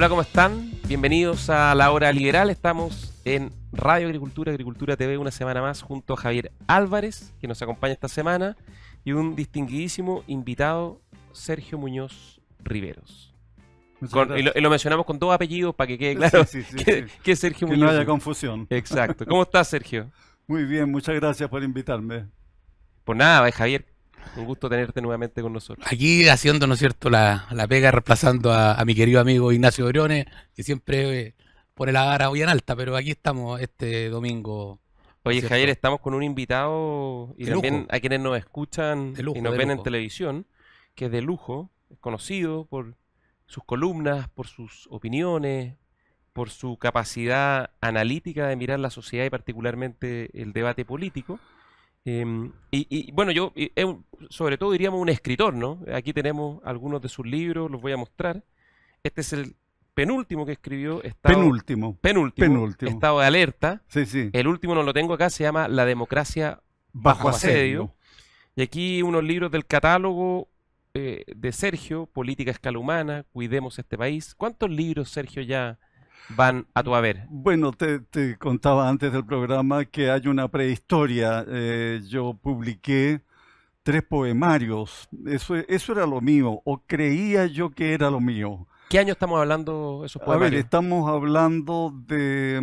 Hola, ¿cómo están? Bienvenidos a La Hora Liberal. Estamos en Radio Agricultura, Agricultura TV, una semana más, junto a Javier Álvarez, que nos acompaña esta semana, y un distinguidísimo invitado, Sergio Muñoz Riveros. lo, mencionamos con dos apellidos para que quede claro que, que, Sergio que no haya confusión. Exacto. ¿Cómo estás, Sergio? Muy bien, muchas gracias por invitarme. Pues nada, eh, Javier. Un gusto tenerte nuevamente con nosotros. Aquí haciendo, ¿no es cierto?, la, la pega, reemplazando a, mi querido amigo Ignacio Briones, que siempre eh, pone la vara hoy en alta, pero aquí estamos este domingo. Oye, Javier, estamos con un invitado y también a quienes nos escuchan y nos ven en televisión, que es de lujo, es conocido por sus columnas, por sus opiniones, por su capacidad analítica de mirar la sociedad y particularmente el debate político. Em, y, bueno, yo sobre todo diríamos un escritor, ¿no? Aquí tenemos algunos de sus libros, los voy a mostrar. Este es el penúltimo que escribió. Estado, penúltimo. penúltimo. Penúltimo. Estado de alerta. Sí, sí. El último no lo tengo acá, se llama La democracia bajo, asedio. Y aquí unos libros del catálogo eh, de Sergio, Política Escala Humana, Cuidemos este país. ¿Cuántos libros, Sergio, ya van a tu haber? Bueno, te, contaba antes del programa que hay una prehistoria. Eh, yo publiqué tres poemarios. Eso, eso era lo mío, o creía yo que era lo mío. ¿Qué año estamos hablando esos poemarios? estamos hablando de,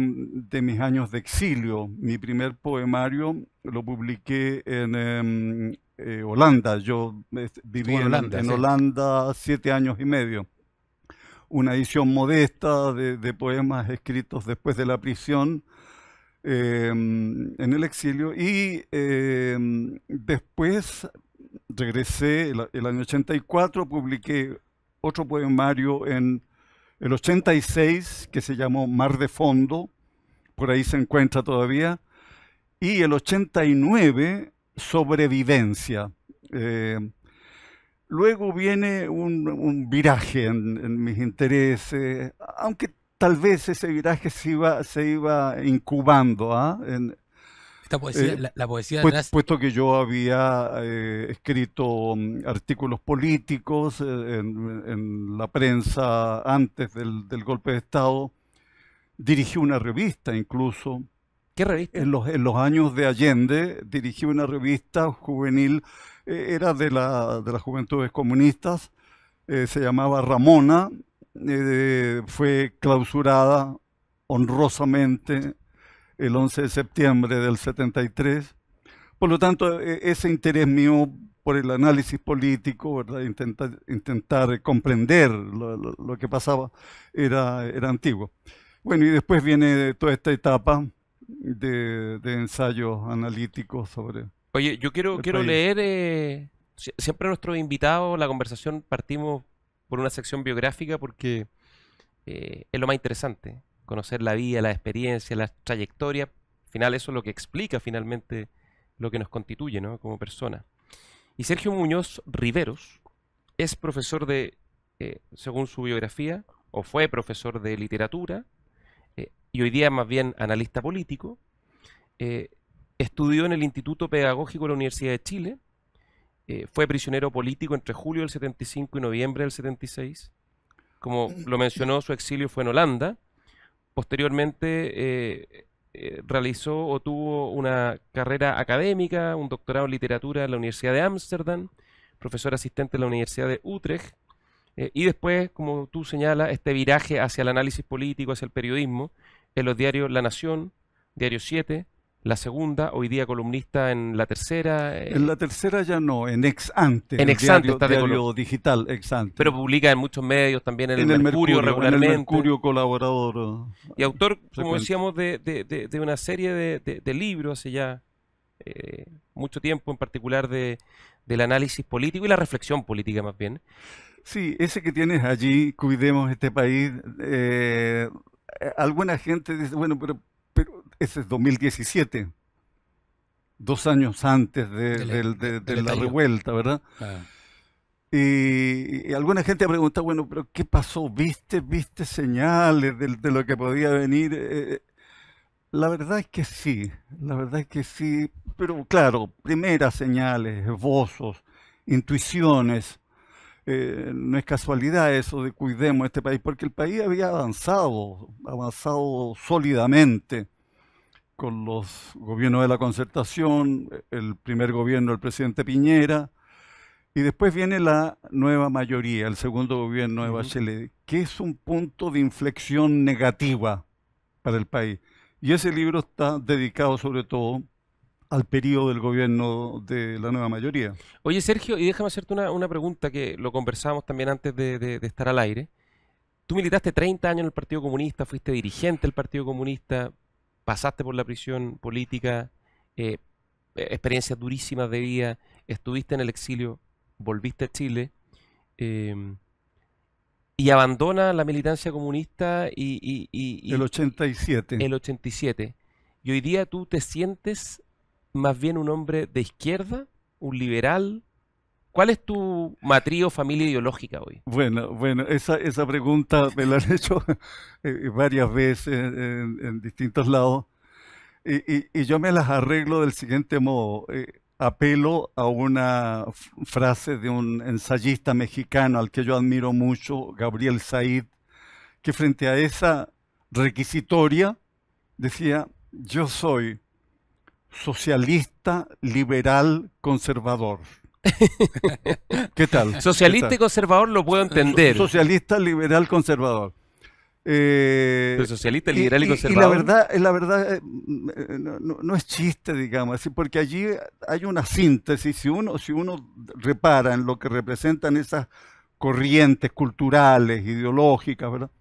mis años de exilio. Mi primer poemario lo publiqué en em, eh, Holanda. Yo eh, viví en, Holanda siete años y medio una edición modesta de, poemas escritos después de la prisión em, en el exilio. Y em, después regresé el, el, año 84, publiqué otro poemario en el 86 que se llamó Mar de Fondo, por ahí se encuentra todavía, y el 89 Sobrevivencia. Em, Luego viene un, viraje en, mis intereses, aunque tal vez ese viraje se iba, se iba incubando. ¿ah? En, poesía, eh, la, poesía pues, de atrás... Puesto que yo había eh, escrito mm, artículos políticos eh, en, la prensa antes del, golpe de Estado, dirigí una revista incluso. ¿Qué revista? En los, en los años de Allende dirigí una revista juvenil eh, era de, la, de las juventudes comunistas, eh, se llamaba Ramona, eh, fue clausurada honrosamente el 11 de septiembre del 73. Por lo tanto, e, ese interés mío por el análisis político, ¿verdad? Intentar, intentar comprender lo, que pasaba, era, era antiguo. Bueno, y después viene toda esta etapa de, de ensayos analíticos sobre Oye, yo quiero, quiero leer, eh, siempre nuestro invitado, la conversación partimos por una sección biográfica porque eh, es lo más interesante, conocer la vida, la experiencia, la trayectoria, al final eso es lo que explica finalmente lo que nos constituye ¿no? como persona. Y Sergio Muñoz Riveros es profesor de, eh, según su biografía, o fue profesor de literatura, y hoy día más bien analista político, eh, Estudió en el Instituto Pedagógico de la Universidad de Chile. Eh, fue prisionero político entre julio del 75 y noviembre del 76. Como lo mencionó, su exilio fue en Holanda. Posteriormente eh, eh, realizó o tuvo una carrera académica, un doctorado en literatura en la Universidad de Ámsterdam, profesor asistente en la Universidad de Utrecht. y después, como tú señalas, este viraje hacia el análisis político, hacia el periodismo, en los diarios La Nación, Diario 7, la segunda, hoy día columnista en la tercera. Eh, en la tercera ya no, en Ex Ante. En Ex Ante está de diario digital, Ex Pero publica en muchos medios también, en, el, Mercurio, regularmente. En el Mercurio colaborador. Eh, y autor, como decíamos, de, de, de, una serie de, libros hace ya eh, mucho tiempo, en particular de, del análisis político y la reflexión política más bien. Sí, ese que tienes allí, cuidemos este país. alguna gente dice, bueno, pero pero ese es 2017, dos años antes de, e-, la, revuelta, ¿verdad? Y, alguna gente ha preguntado, bueno, pero ¿qué pasó? ¿Viste, viste señales de, lo que podía venir? Eh, eh, la verdad es que sí, la verdad es que sí, pero claro, primeras señales, esbozos, intuiciones, eh, no es casualidad eso de cuidemos este país, porque el país había avanzado, avanzado sólidamente con los gobiernos de la concertación, el primer gobierno del presidente Piñera, y después viene la nueva mayoría, el segundo gobierno de Bachelet, que es un punto de inflexión negativa para el país. Y ese libro está dedicado sobre todo al periodo del gobierno de la nueva mayoría. Oye, Sergio, y déjame hacerte una, pregunta que lo conversábamos también antes de, estar al aire. Tú militaste 30 años en el Partido Comunista, fuiste dirigente del Partido Comunista, pasaste por la prisión política, eh, experiencias durísimas de vida, estuviste en el exilio, volviste a Chile. Em, y abandona la militancia comunista y, El 87. El 87. Y hoy día tú te sientes más bien un hombre de izquierda, un liberal, ¿Cuál es tu matriz familia ideológica hoy? Bueno, bueno, esa, pregunta me la han hecho eh, eh, varias veces en, distintos lados y, yo me las arreglo del siguiente modo. Eh, apelo a una frase de un ensayista mexicano al que yo admiro mucho, Gabriel Said, que frente a esa requisitoria decía, yo soy socialista, liberal, conservador. ¿Qué tal? Socialista y conservador lo puedo entender. Socialista, liberal, conservador. Eh, socialista, liberal y, conservador. Y la verdad, eh, la verdad eh, mm, eh, no, es chiste, digamos, porque allí hay una síntesis. Si uno, si uno repara en lo que representan esas corrientes culturales, ideológicas, ¿verdad?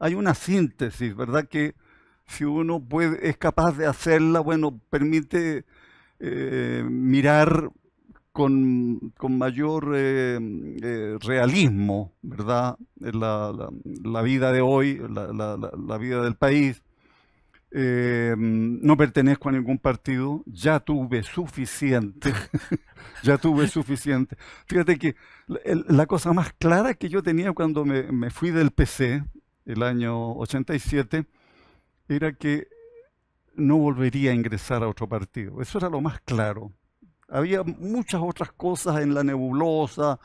Hay una síntesis, ¿verdad? Que si uno puede, es capaz de hacerla, bueno, permite eh, mirar con, mayor eh, eh, realismo, ¿verdad? La, vida de hoy, la, vida del país. no pertenezco a ningún partido, ya tuve suficiente, ya tuve suficiente. Fíjate que la, cosa más clara que yo tenía cuando me, me fui del PC, el año 87, era que no volvería a ingresar a otro partido. Eso era lo más claro. Había muchas otras cosas en la nebulosa,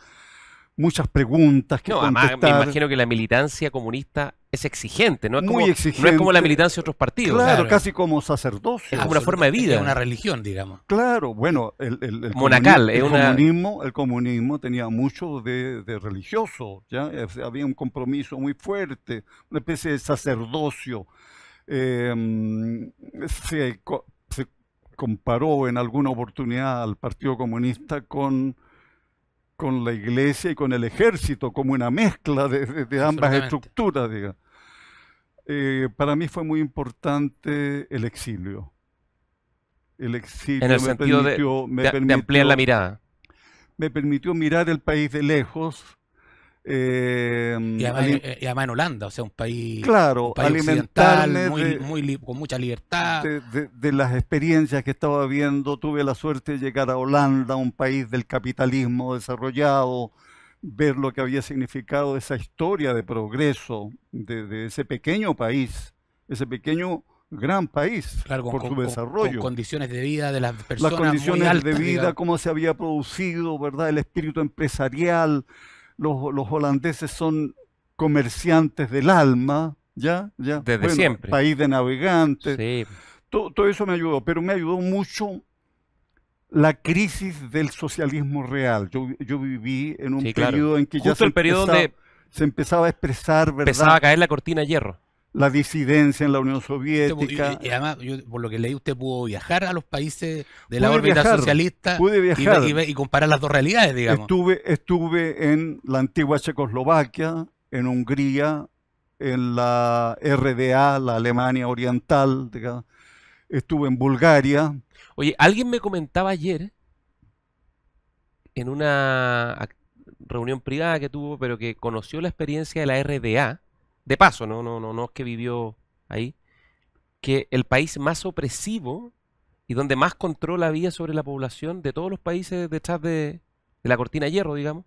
muchas preguntas que no, me imagino que la militancia comunista es exigente, no es, Muy como, exigente. No es como la militancia de otros partidos. Claro, casi como sacerdocio. Es como una forma de vida. una religión, digamos. Claro, bueno, el, comunismo, el comunismo tenía mucho de, religioso, ¿ya? había un compromiso muy fuerte, una especie de sacerdocio. Em, se, comparó en alguna oportunidad al Partido Comunista con, con la iglesia y con el ejército, como una mezcla de, ambas estructuras. Eh, para mí fue muy importante el exilio. El exilio me ampliar la mirada. Me permitió mirar el país de lejos, eh, y, además, en Holanda, o sea, un país, claro, muy, con mucha libertad. De, las experiencias que estaba viendo, tuve la suerte de llegar a Holanda, un país del capitalismo desarrollado, ver lo que había significado esa historia de progreso de, ese pequeño país, ese pequeño gran país por su desarrollo. condiciones de vida de las personas. Las condiciones de vida, cómo se había producido, ¿verdad? El espíritu empresarial, los, los holandeses son comerciantes del alma, ¿ya? ¿Ya? Desde siempre. País de navegantes. Todo, eso me ayudó, pero me ayudó mucho la crisis del socialismo real. Yo, yo viví en un periodo en que ya se, empezaba, se empezaba a expresar, ¿verdad? Empezaba a caer la cortina de hierro la disidencia en la Unión Soviética. Y, además, por lo que leí, usted pudo viajar a los países de la órbita socialista pude viajar. Y, comparar las dos realidades, digamos. Estuve, estuve en la antigua Checoslovaquia, en Hungría, en la RDA, la Alemania Oriental, estuve en Bulgaria. Oye, alguien me comentaba ayer en una reunión privada que tuvo, pero que conoció la experiencia de la RDA de paso, no, no, no, no es que vivió ahí, que el país más opresivo y donde más control había sobre la población de todos los países detrás de, de la cortina de hierro, digamos,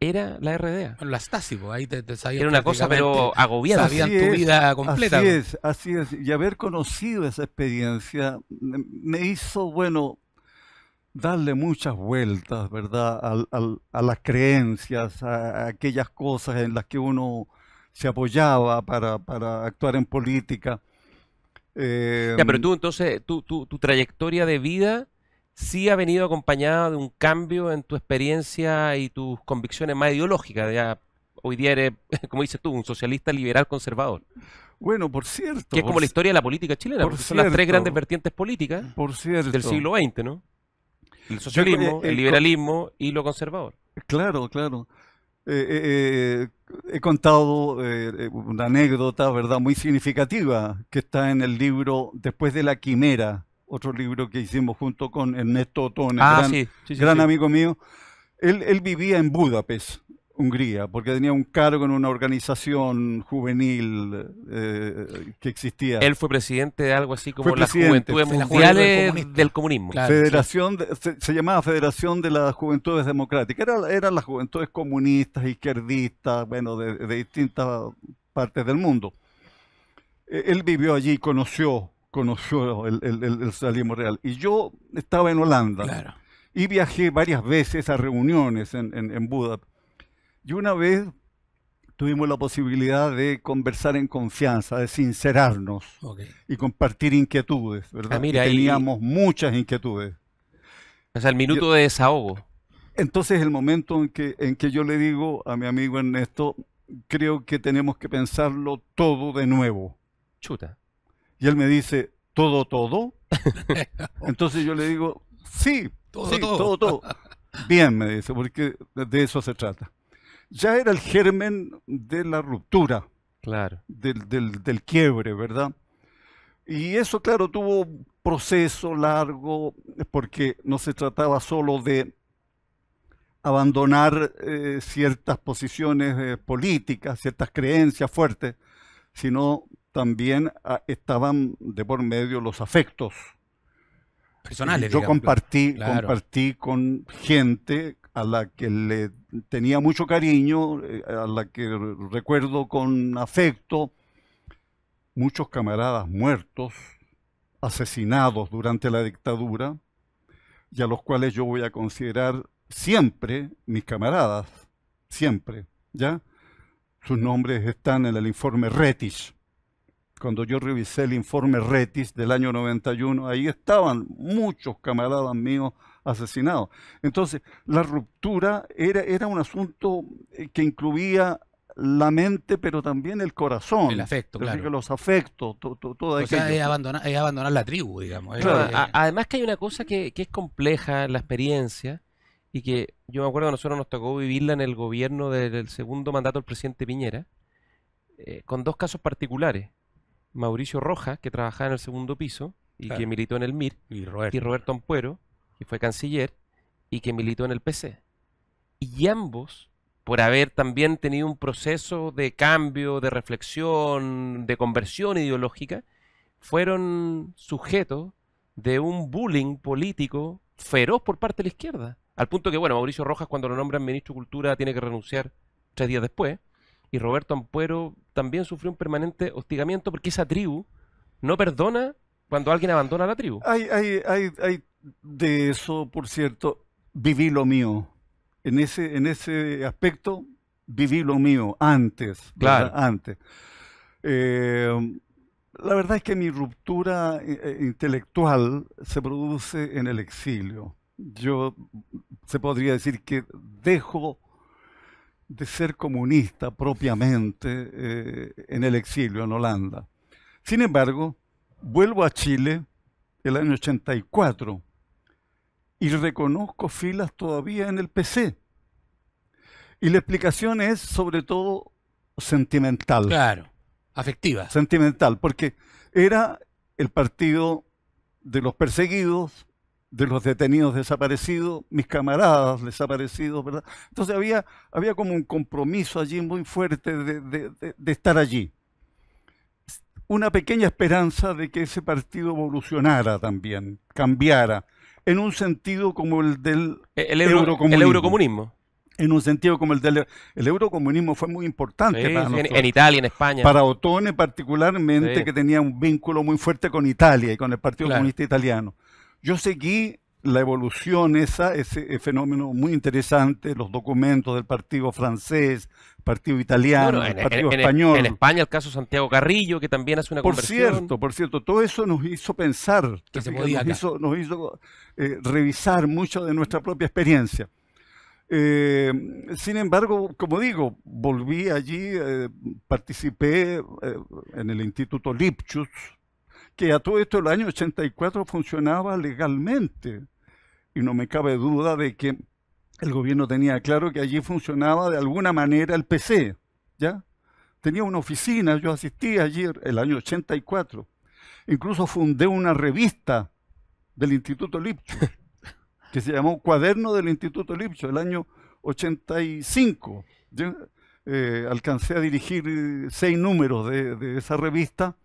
era la RDA. Bueno, la pues, ahí te, sabían Era una cosa, pero agobiada. Sabían tu vida completa. Así pues. es, así es. Y haber conocido esa experiencia me hizo, bueno, darle muchas vueltas, ¿verdad? a las creencias, a aquellas cosas en las que uno se apoyaba para, actuar en política. ya, pero em, tú entonces, tu trayectoria de vida sí ha venido acompañada de un cambio en tu experiencia y tus convicciones más ideológicas. hoy día eres, como dices tú, un socialista liberal conservador. Bueno, por cierto. Que es como la historia de la política chilena, son las tres grandes vertientes políticas del siglo XX, ¿no? El socialismo, el, liberalismo y lo conservador. Claro, claro. Eh, eh, eh, he contado eh, eh, una anécdota, ¿verdad?, muy significativa, que está en el libro Después de la Quimera, otro libro que hicimos junto con Ernesto Otón, ah, gran, amigo mío. él, vivía en Budapest Hungría, porque tenía un cargo en una organización juvenil eh, que existía. Él fue presidente de algo así como las Juventudes Mundiales del, Comunismo. Federación se, llamaba Federación de las Juventudes Democráticas. eran las juventudes comunistas, izquierdistas, bueno, de, distintas partes del mundo. E, él vivió allí, conoció, conoció el, el, real. Y yo estaba en Holanda. Y viajé varias veces a reuniones en, en Budapest y una vez tuvimos la posibilidad de conversar en confianza, de sincerarnos y compartir inquietudes, ¿verdad? Ah, teníamos muchas inquietudes. O sea, el minuto de desahogo. Entonces, el momento en que, en que yo le digo a mi amigo Ernesto, creo que tenemos que pensarlo todo de nuevo. Chuta. Y él me dice, ¿todo, todo? Entonces yo le digo, sí, todo, todo. Bien, me dice, porque de eso se trata ya era el germen de la ruptura, claro. del, quiebre, ¿verdad? Y eso, claro, tuvo un proceso largo, porque no se trataba solo de abandonar eh, ciertas posiciones eh, políticas, ciertas creencias fuertes, sino también ah, estaban de por medio los afectos. Personales. yo compartí, compartí con gente a la que le tenía mucho cariño, eh, a la que recuerdo con afecto, muchos camaradas muertos, asesinados durante la dictadura, y a los cuales yo voy a considerar siempre mis camaradas, siempre, ¿ya? Sus nombres están en el informe Retis. Cuando yo revisé el informe Retis del año 91, ahí estaban muchos camaradas míos asesinado. Entonces, la ruptura era, era un asunto eh, que incluía la mente, pero también el corazón. El afecto, claro. los afectos, todo O abandonar, la tribu, digamos. Además que hay una cosa que, es compleja la experiencia y que yo me acuerdo que nosotros nos tocó vivirla en el gobierno del segundo mandato del presidente Piñera, eh, con dos casos particulares. Mauricio Rojas, que trabajaba en el segundo piso y que militó en el MIR, y Roberto, y Roberto Ampuero, que fue canciller, y que militó en el PC. Y ambos, por haber también tenido un proceso de cambio, de reflexión, de conversión ideológica, fueron sujetos de un bullying político feroz por parte de la izquierda. Al punto que, bueno, Mauricio Rojas, cuando lo nombran ministro de Cultura, tiene que renunciar tres días después. Y Roberto Ampuero también sufrió un permanente hostigamiento porque esa tribu no perdona cuando alguien abandona la tribu. hay, hay, hay de eso, por cierto, viví lo mío. En ese, en ese aspecto, viví lo mío antes. Antes. Eh, la verdad es que mi ruptura eh, eh, intelectual se produce en el exilio. Yo se podría decir que dejo de ser comunista propiamente en el exilio en Holanda. Sin embargo, vuelvo a Chile el año 84 y reconozco filas todavía en el PC. Y la explicación es sobre todo sentimental. Claro, afectiva. Sentimental, porque era el partido de los perseguidos, de los detenidos desaparecidos, mis camaradas desaparecidos, ¿verdad? Entonces había, había como un compromiso allí muy fuerte de, de, de estar allí. Una pequeña esperanza de que ese partido evolucionara también, cambiara, en un sentido como el del e-, el, euro, eurocomunismo. El eurocomunismo en un sentido como el del el eurocomunismo fue muy importante para nosotros, en Italia, en España. Para Otone particularmente, que tenía un vínculo muy fuerte con Italia y con el Partido Comunista Italiano. Yo seguí la evolución esa, ese eh, fenómeno muy interesante, los documentos del Partido Francés, partido italiano, partido español. En, España el caso Santiago Carrillo, que también hace una por Por cierto, por cierto, todo eso nos hizo pensar, nos, hizo, eh, revisar mucho de nuestra propia experiencia. Eh, sin embargo, como digo, volví allí, eh, participé en el Instituto Lipschutz, que a todo esto el año 84 funcionaba legalmente. Y no me cabe duda de que el gobierno tenía claro que allí funcionaba de alguna manera el PC, ¿ya? Tenía una oficina, yo asistí allí el año 84. Incluso fundé una revista del Instituto Lipschitz, que se llamó Cuaderno del Instituto Lipschitz, el año 85. Yo, eh, alcancé a dirigir seis números de, esa revista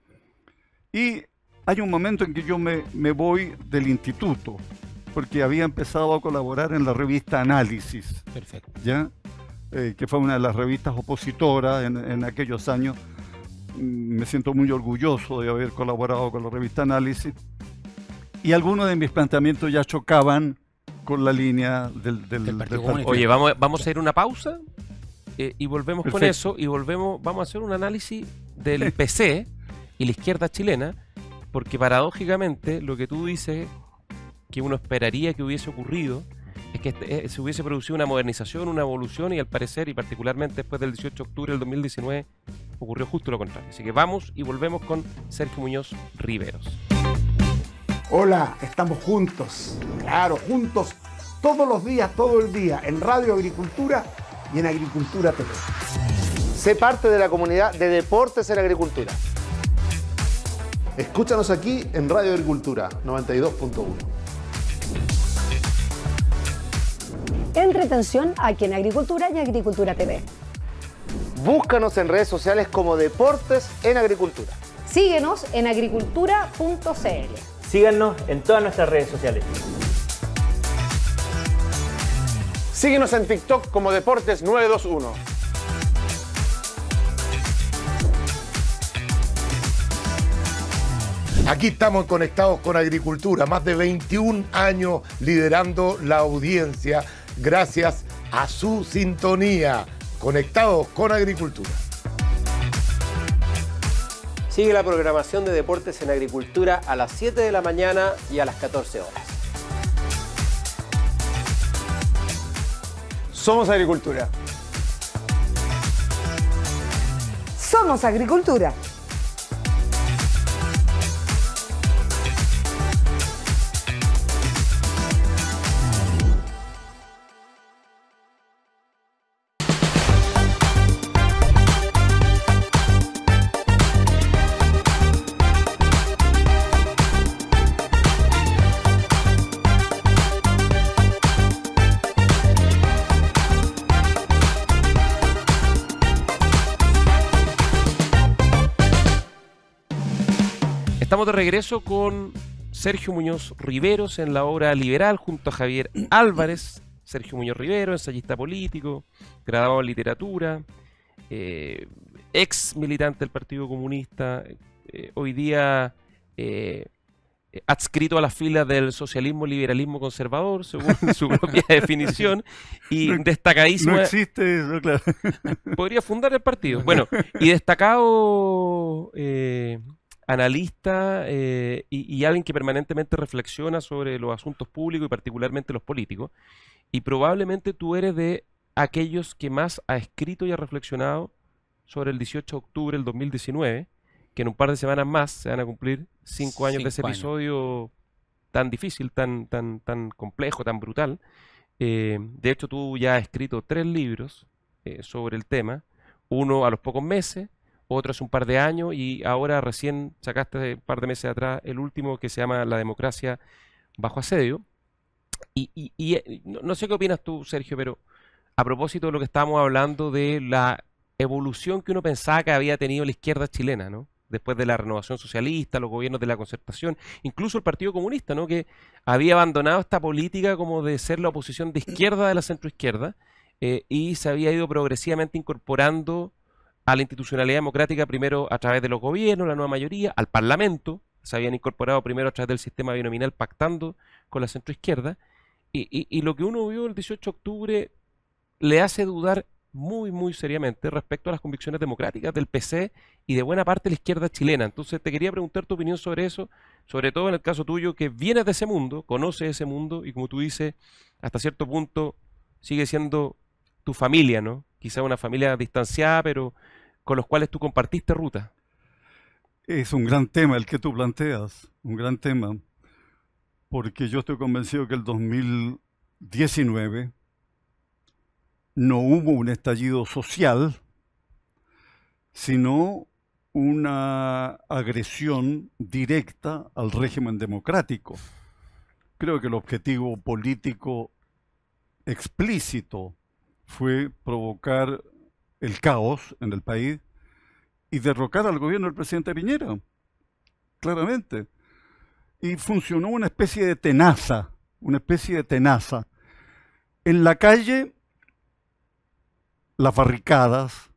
y hay un momento en que yo me voy del instituto porque había empezado a colaborar en la revista Análisis. Perfecto. ¿Ya? Eh, que fue una de las revistas opositoras en, aquellos años. Mm, me siento muy orgulloso de haber colaborado con la revista Análisis. Y algunos de mis planteamientos ya chocaban con la línea del, Oye, vamos, a ir una pausa eh, y volvemos con eso y volvemos, vamos a hacer un análisis del PC y la izquierda chilena, porque paradójicamente lo que tú dices que uno esperaría que hubiese ocurrido es que este, eh, se hubiese producido una modernización, una evolución y al parecer y particularmente después del 18 de octubre del 2019 ocurrió justo lo contrario. Así que vamos y volvemos con Sergio Muñoz Riveros. Hola, estamos juntos, claro, juntos todos los días, todo el día, en Radio Agricultura y en Agricultura TV. Sé parte de la comunidad de Deportes en Agricultura. Escúchanos aquí en Radio Agricultura 92.1. retención aquí en Agricultura y Agricultura TV. Búscanos en redes sociales como Deportes en Agricultura. Síguenos en agricultura.cl. Síganos en todas nuestras redes sociales. Síguenos en TikTok como Deportes 921. Aquí estamos conectados con Agricultura, más de 21 años liderando la audiencia gracias a su sintonía. Conectados con Agricultura. Sigue la programación de deportes en agricultura a las 7 de la mañana y a las 14 horas. Somos agricultura. Somos agricultura. de regreso con Sergio Muñoz Riveros en la obra Liberal junto a Javier Álvarez. Sergio Muñoz Rivero, ensayista político, graduado en literatura, eh, ex militante del Partido Comunista, eh, hoy día eh, adscrito a las filas del socialismo liberalismo conservador, según su propia definición, y destacadísimo. No existe eso, claro. Podría fundar el partido. Bueno, y destacado analista eh, y, alguien que permanentemente reflexiona sobre los asuntos públicos y particularmente los políticos. Y probablemente tú eres de aquellos que más ha escrito y ha reflexionado sobre el 18 de octubre del 2019, que en un par de semanas más se van a cumplir cinco años de ese episodio tan difícil, tan, tan, tan complejo, tan brutal. Eh, de hecho, tú ya has escrito tres libros eh, sobre el tema, uno a los pocos meses, otro hace un par de años y ahora recién sacaste un par de meses atrás el último que se llama La democracia bajo asedio. Y, eh, no, sé qué opinas tú, Sergio, pero a propósito de lo que estábamos hablando de la evolución que uno pensaba que había tenido la izquierda chilena, ¿no? Después de la renovación socialista, los gobiernos de la concertación, incluso el Partido Comunista, ¿no? Que había abandonado esta política como de ser la oposición de izquierda de la centroizquierda eh, y se había ido progresivamente incorporando a la institucionalidad democrática primero a través de los gobiernos, la nueva mayoría, al Parlamento, se habían incorporado primero a través del sistema binominal pactando con la centroizquierda, y, y, lo que uno vio el 18 de octubre le hace dudar muy, muy seriamente respecto a las convicciones democráticas del PC y de buena parte de la izquierda chilena. Entonces te quería preguntar tu opinión sobre eso, sobre todo en el caso tuyo, que vienes de ese mundo, conoces ese mundo y como tú dices, hasta cierto punto sigue siendo tu familia, ¿no? Quizá una familia distanciada, pero, con los cuales tú compartiste ruta. Es un gran tema el que tú planteas, un gran tema, porque yo estoy convencido que el 2019 no hubo un estallido social, sino una agresión directa al régimen democrático. Creo que el objetivo político explícito fue provocar el caos en el país y derrocar al gobierno del presidente Piñera, claramente. Y funcionó una especie de tenaza, una especie de tenaza. En la calle, las barricadas,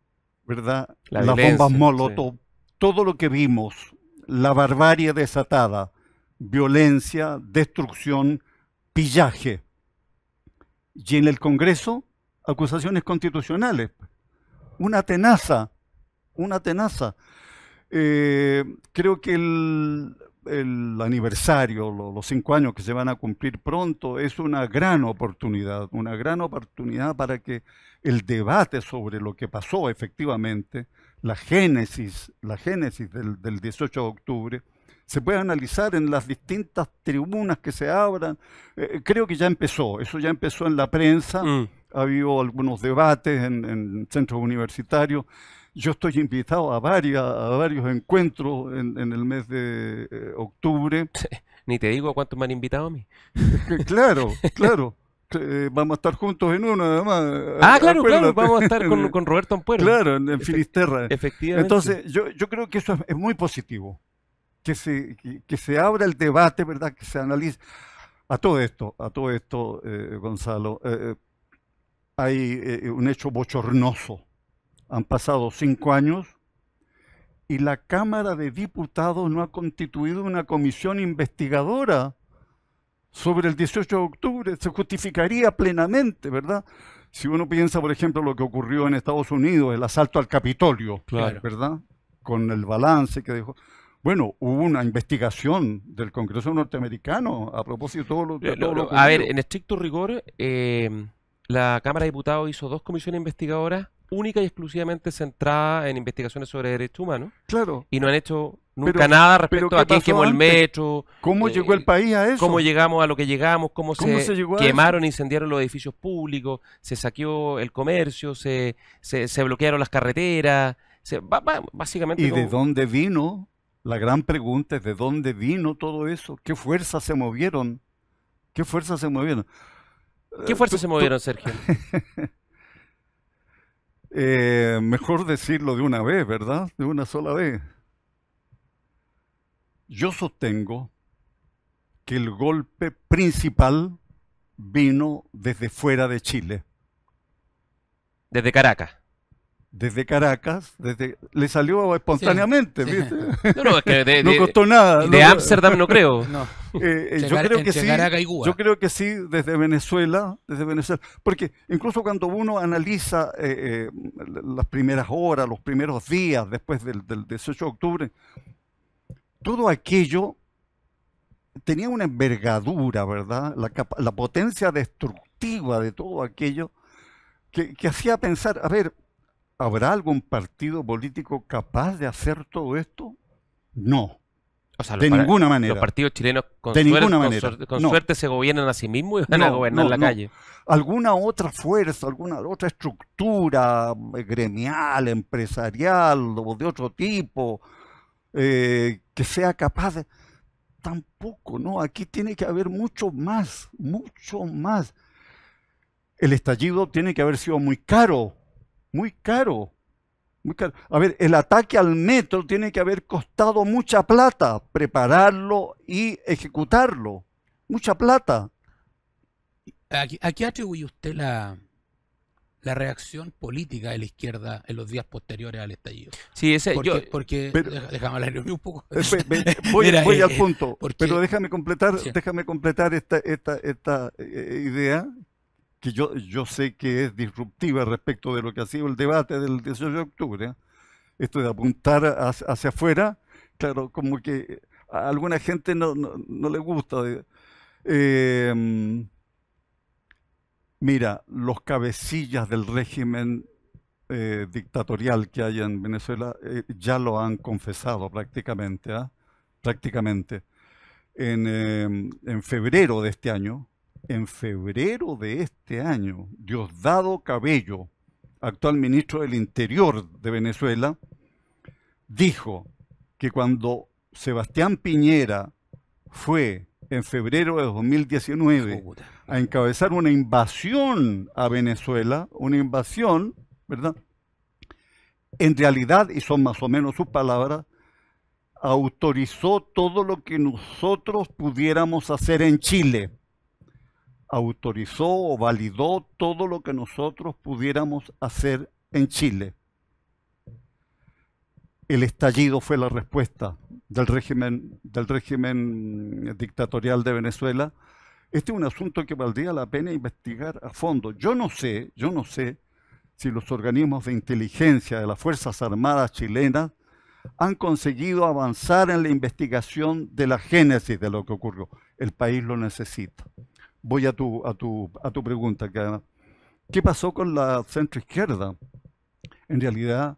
¿verdad? las bombas molotov, todo lo que vimos, la barbarie desatada, violencia, destrucción, pillaje. Y en el Congreso, acusaciones constitucionales una tenaza, una tenaza. Eh, creo que el, aniversario, los cinco años que se van a cumplir pronto, es una gran oportunidad, una gran oportunidad para que el debate sobre lo que pasó efectivamente, la génesis, la génesis del, del 18 de octubre, se pueda analizar en las distintas tribunas que se abran. Eh, creo que ya empezó, eso ya empezó en la prensa. Mm ha habido algunos debates en, centros universitarios. Yo estoy invitado a, varias, a varios encuentros en, el mes de eh, octubre. Ni te digo a cuántos me han invitado a mí. Eh, claro, claro. Eh, vamos a estar juntos en uno, además. Ah, claro, claro, vamos a estar con, Roberto Ampuero. Claro, en, Finisterra. Efectivamente. Entonces, yo, creo que eso es, muy positivo. Que se, que, se abra el debate, ¿verdad? Que se analice. A todo esto, a todo esto, eh, Gonzalo hay eh, un hecho bochornoso. Han pasado cinco años y la Cámara de Diputados no ha constituido una comisión investigadora sobre el 18 de octubre. Se justificaría plenamente, ¿verdad? Si uno piensa, por ejemplo, lo que ocurrió en Estados Unidos, el asalto al Capitolio, ¿verdad? Con el balance que dejó. Bueno, hubo una investigación del Congreso norteamericano a propósito de todo lo, que eh, A ver, en estricto rigor, eh, la Cámara de Diputados hizo dos comisiones investigadoras única y exclusivamente centrada en investigaciones sobre derechos humanos. Claro. Y no han hecho nunca nada respecto a quién quemó el metro. ¿Cómo eh, llegó el país a eso? ¿Cómo llegamos a lo que llegamos? ¿Cómo, se, quemaron e incendiaron los edificios públicos? ¿Se saqueó el comercio? ¿Se, se, bloquearon las carreteras? Se, básicamente. ¿Y de dónde vino? La gran pregunta es: ¿de dónde vino todo eso? ¿Qué fuerzas se movieron? ¿Qué fuerzas se movieron? ¿Qué eh, fuerzas se movieron, Sergio? Eh, mejor decirlo de una vez, ¿verdad? De una sola vez. Yo sostengo que el golpe principal vino desde fuera de Chile. Desde Caracas desde Caracas, desde, le salió espontáneamente, No, es que de, costó nada. De Ámsterdam no, creo. Eh, eh, yo creo que sí. Yo creo que sí desde Venezuela, desde Venezuela, porque incluso cuando uno analiza eh, las primeras horas, los primeros días después del, del 18 de octubre, todo aquello tenía una envergadura, ¿verdad? La, la potencia destructiva de todo aquello que hacía pensar, a ver, ¿Habrá algún partido político capaz de hacer todo esto? No. de ninguna manera. Los partidos chilenos con, suerte, se gobiernan a sí mismos y van a gobernar la calle. Alguna otra fuerza, alguna otra estructura eh, gremial, empresarial de otro tipo eh, que sea capaz de... Tampoco, ¿no? Aquí tiene que haber mucho más, mucho más. El estallido tiene que haber sido muy caro muy caro. Muy caro. A ver, el ataque al metro tiene que haber costado mucha plata, prepararlo y ejecutarlo. Mucha plata. ¿A qué, atribuye usted la, la reacción política de la izquierda en los días posteriores al estallido. Sí, ese yo. Porque, déjame hablar un poco. voy, eh, al punto. pero déjame completar, déjame completar esta, esta, esta eh, idea que yo, yo sé que es disruptiva respecto de lo que ha sido el debate del 18 de octubre, esto de apuntar hacia, afuera, claro, como que a alguna gente no, le gusta. Em, mira, los cabecillas del régimen eh, dictatorial que hay en Venezuela eh, ya lo han confesado prácticamente, ¿ah? prácticamente. Em, en, febrero de este año, en febrero de este año, Diosdado Cabello, actual ministro del Interior de Venezuela, dijo que cuando Sebastián Piñera fue en febrero de 2019 a encabezar una invasión a Venezuela, una invasión, ¿verdad? En realidad, y son más o menos sus palabras, autorizó todo lo que nosotros pudiéramos hacer en Chile autorizó o validó todo lo que nosotros pudiéramos hacer en Chile. El estallido fue la respuesta del régimen, del régimen dictatorial de Venezuela. Este es un asunto que valdría la pena investigar a fondo. Yo no sé, yo no sé si los organismos de inteligencia de las Fuerzas Armadas chilenas han conseguido avanzar en la investigación de la génesis de lo que ocurrió. El país lo necesita voy a tu, a tu, pregunta, que ¿Qué pasó con la centroizquierda? En realidad,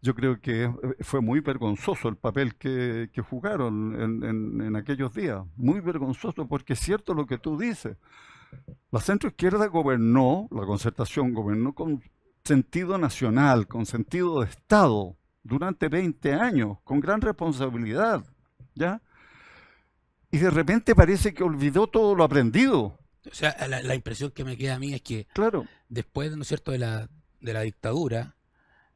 yo creo que eh, fue muy vergonzoso el papel que, jugaron en, en, aquellos días. Muy vergonzoso, porque es cierto lo que tú dices. La centroizquierda gobernó, la concertación gobernó con sentido nacional, con sentido de Estado, durante 20 años, con gran responsabilidad. ¿ya? y de repente parece que olvidó todo lo aprendido. O sea, la, impresión que me queda a mí es que claro. después, ¿no es cierto?, de la, de la dictadura,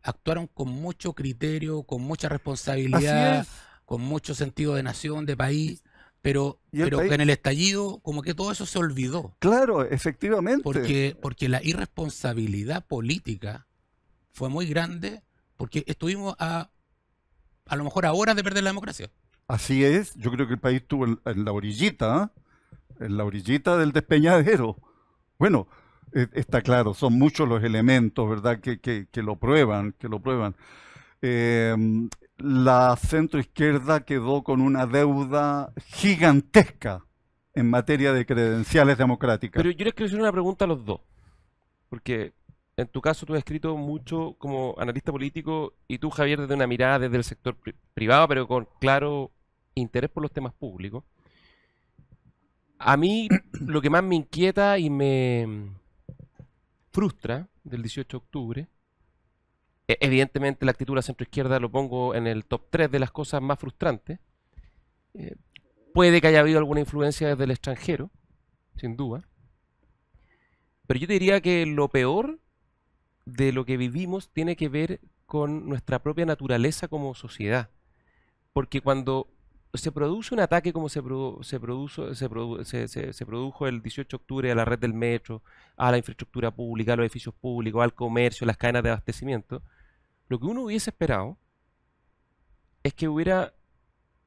actuaron con mucho criterio, con mucha responsabilidad, con mucho sentido de nación, de país, pero, pero en el estallido como que todo eso se olvidó. Claro, efectivamente. Porque, porque la irresponsabilidad política fue muy grande, porque estuvimos a, a lo mejor a horas de perder la democracia. Así es, yo creo que el país estuvo en, la orillita, en ¿eh? la orillita del despeñadero. Bueno, e, está claro, son muchos los elementos, ¿verdad?, que, que, lo prueban, que lo prueban. Em, la centroizquierda quedó con una deuda gigantesca en materia de credenciales democráticas. Pero yo les quiero hacer una pregunta a los dos, porque en tu caso tú has escrito mucho como analista político y tú, Javier, desde una mirada desde el sector privado, pero con claro interés por los temas públicos. A mí lo que más me inquieta y me frustra del 18 de octubre, e-, evidentemente la actitud de la centroizquierda lo pongo en el top 3 de las cosas más frustrantes. Eh, puede que haya habido alguna influencia desde el extranjero, sin duda. Pero yo diría que lo peor de lo que vivimos tiene que ver con nuestra propia naturaleza como sociedad. Porque cuando se produce un ataque como se, se, se, produjo el 18 de octubre a la red del metro, a la infraestructura pública, a los edificios públicos, al comercio, a las cadenas de abastecimiento, lo que uno hubiese esperado es que hubiera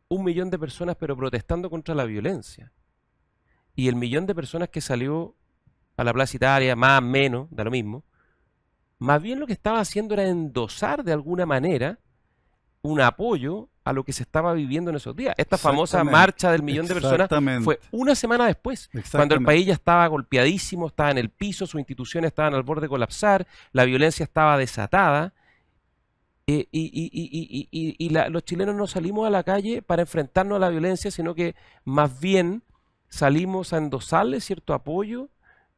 un millón de personas pero protestando contra la violencia. Y el millón de personas que salió a la Plaza Italia, más o menos, da lo mismo, más bien lo que estaba haciendo era endosar de alguna manera un apoyo a lo que se estaba viviendo en esos días. Esta famosa marcha del millón de personas fue una semana después, cuando el país ya estaba golpeadísimo, estaba en el piso, sus instituciones estaban al borde de colapsar, la violencia estaba desatada. Eh, y, los chilenos no salimos a la calle para enfrentarnos a la violencia, sino que más bien salimos a endosarle cierto apoyo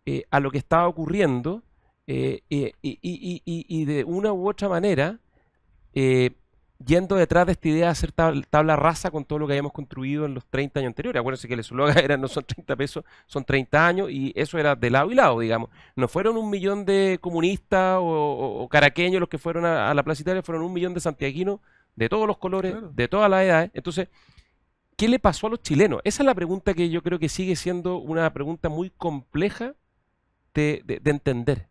eh, a lo que estaba ocurriendo eh, y, de una u otra manera yendo detrás de esta idea de hacer tabla, rasa con todo lo que habíamos construido en los 30 años anteriores. Acuérdense que el eslogan era no son 30 pesos, son 30 años y eso era de lado y lado, digamos. No fueron un millón de comunistas o, caraqueños los que fueron a, la Plaza Italia, fueron un millón de santiaguinos de todos los colores, de todas las edades. Entonces, ¿qué le pasó a los chilenos? Esa es la pregunta que yo creo que sigue siendo una pregunta muy compleja de entender.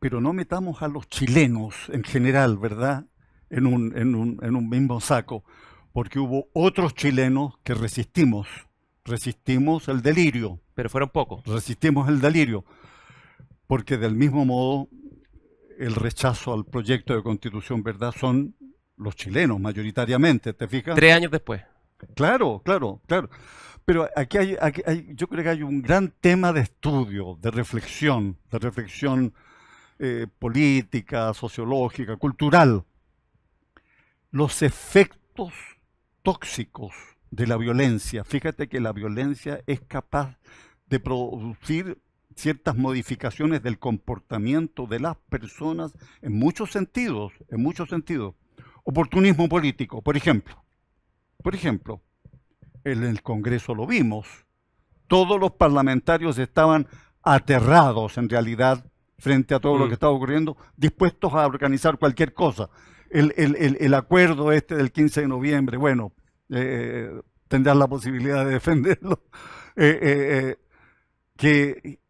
Pero no metamos a los chilenos en general, ¿verdad? en un, en un, en un mismo saco, porque hubo otros chilenos que resistimos, resistimos el delirio. Pero fueron pocos. Resistimos el delirio, porque del mismo modo el rechazo al proyecto de constitución, ¿verdad? Son los chilenos mayoritariamente, ¿te fijas? Tres años después. Claro, claro, claro. Pero aquí hay, hay, yo creo que hay un gran tema de estudio, de reflexión, de reflexión eh, política, sociológica, cultural, los efectos tóxicos de la violencia. Fíjate que la violencia es capaz de producir ciertas modificaciones del comportamiento de las personas en muchos sentidos, en muchos sentidos. Oportunismo político, por ejemplo. Por ejemplo, en el Congreso lo vimos. Todos los parlamentarios estaban aterrados en realidad frente a todo lo mm. que estaba ocurriendo, dispuestos a organizar cualquier cosa el, acuerdo este del 15 de noviembre. Bueno, eh, tendrás la posibilidad de defenderlo. Eh, eh, que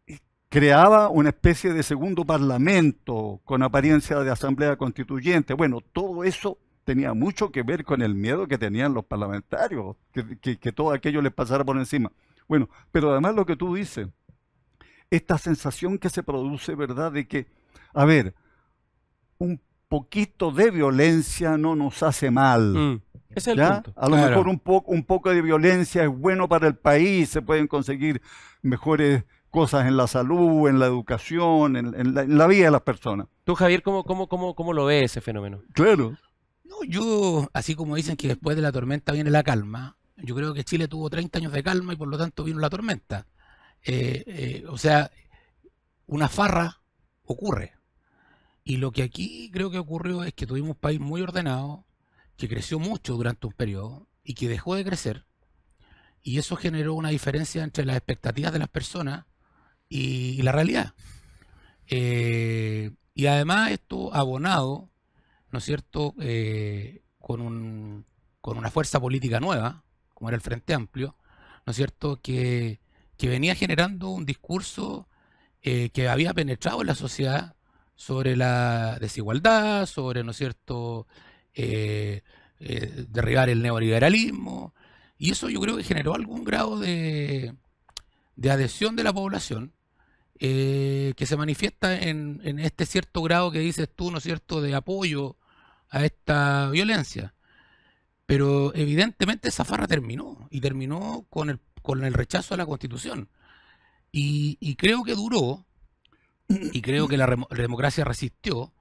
creaba una especie de segundo parlamento con apariencia de asamblea constituyente. Bueno, todo eso tenía mucho que ver con el miedo que tenían los parlamentarios, que, que, todo aquello les pasara por encima. Bueno, pero además lo que tú dices, esta sensación que se produce, ¿verdad? De que, a ver, un poquito de violencia no nos hace mal. Mm, A lo mejor un, un poco de violencia es bueno para el país, se pueden conseguir mejores cosas en la salud, en la educación, en, la, vida de las personas. Tú, Javier, ¿cómo, cómo, lo ves ese fenómeno? Claro. No, yo, así como dicen que después de la tormenta viene la calma, yo creo que Chile tuvo 30 años de calma y por lo tanto vino la tormenta. Eh, eh, o sea, una farra ocurre. Y lo que aquí creo que ocurrió es que tuvimos un país muy ordenado, que creció mucho durante un periodo y que dejó de crecer. Y eso generó una diferencia entre las expectativas de las personas y, la realidad. Eh, y además esto abonado, ¿no es cierto?, eh, con, un, con una fuerza política nueva, como era el Frente Amplio, ¿no es cierto?, que, venía generando un discurso eh, que había penetrado en la sociedad sobre la desigualdad, sobre, ¿no cierto?, eh, eh, derribar el neoliberalismo. Y eso yo creo que generó algún grado de, de adhesión de la población eh, que se manifiesta en, este cierto grado que dices tú, ¿no es cierto?, de apoyo a esta violencia. Pero evidentemente esa farra terminó y terminó con el, con el rechazo a la constitución. Y, y creo que duró y creo que la, democracia resistió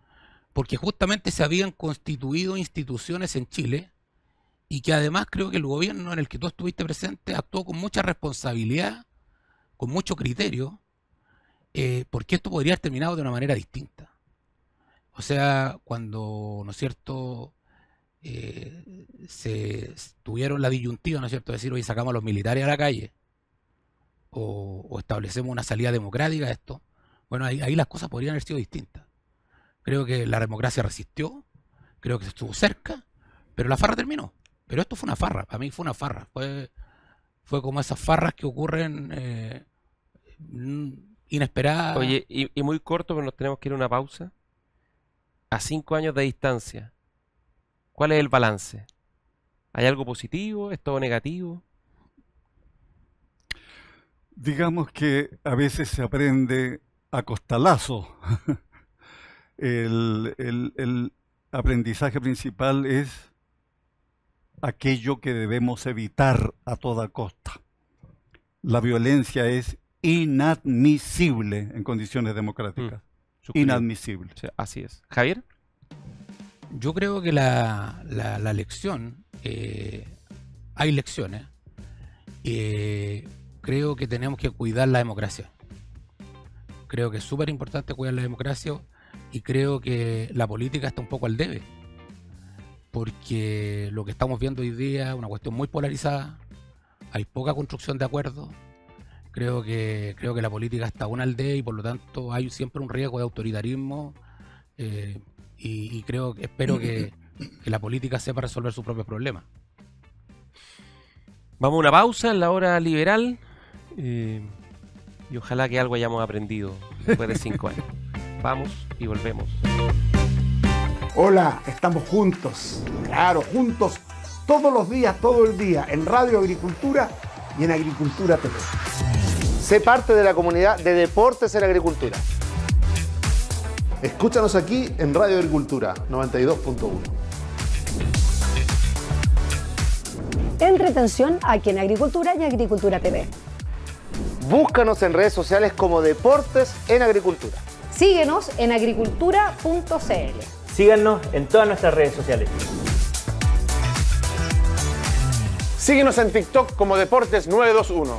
porque justamente se habían constituido instituciones en Chile y que además creo que el gobierno en el que tú estuviste presente actuó con mucha responsabilidad, con mucho criterio, eh, porque esto podría haber terminado de una manera distinta. O sea, cuando, ¿no es cierto?, eh, se tuvieron la disyuntiva, ¿no es cierto?, de decir, hoy sacamos a los militares a la calle, o, o establecemos una salida democrática a esto, bueno, ahí, las cosas podrían haber sido distintas. Creo que la democracia resistió, creo que estuvo cerca, pero la farra terminó. Pero esto fue una farra, para mí fue una farra. Fue, como esas farras que ocurren eh, inesperadas. Oye, y, y, muy corto, pero nos tenemos que ir a una pausa. A cinco años de distancia, ¿cuál es el balance? ¿Hay algo positivo? ¿Es todo negativo? Digamos que a veces se aprende a costalazo. el, aprendizaje principal es aquello que debemos evitar a toda costa. La violencia es inadmisible en condiciones democráticas. Mm, inadmisible. así es. Javier. Yo creo que la, la, la lección, eh, hay lecciones, eh, creo que tenemos que cuidar la democracia. Creo que es súper importante cuidar la democracia y creo que la política está un poco al debe. Porque lo que estamos viendo hoy día es una cuestión muy polarizada, hay poca construcción de acuerdos. Creo que, creo que la política está aún al debe y por lo tanto hay siempre un riesgo de autoritarismo. Eh, y, creo, espero que, la política sepa resolver sus propios problemas. Vamos a una pausa en la hora liberal. Eh, y ojalá que algo hayamos aprendido después de cinco años. Vamos y volvemos. Hola, estamos juntos, claro, juntos todos los días, todo el día, en Radio Agricultura y en Agricultura TV. Sé parte de la comunidad de Deportes en Agricultura. Escúchanos aquí en Radio Agricultura 92.1. Entretención aquí en Agricultura y Agricultura TV. Búscanos en redes sociales como Deportes en Agricultura. Síguenos en agricultura.cl. Síganos en todas nuestras redes sociales. Síguenos en TikTok como Deportes 921.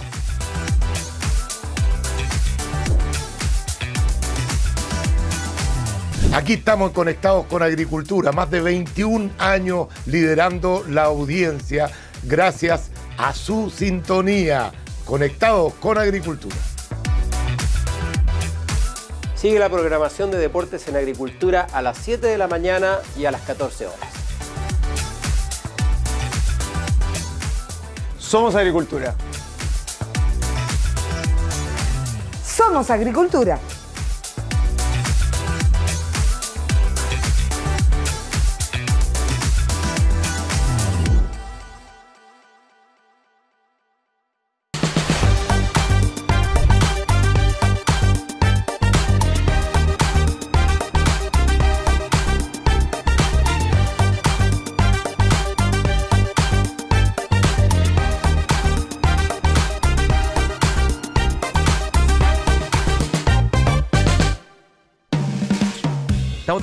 Aquí estamos conectados con Agricultura, más de 21 años liderando la audiencia gracias a su sintonía. Conectados con Agricultura. Sigue la programación de Deportes en Agricultura a las 7 de la mañana y a las 14 horas. Somos Agricultura. Somos Agricultura.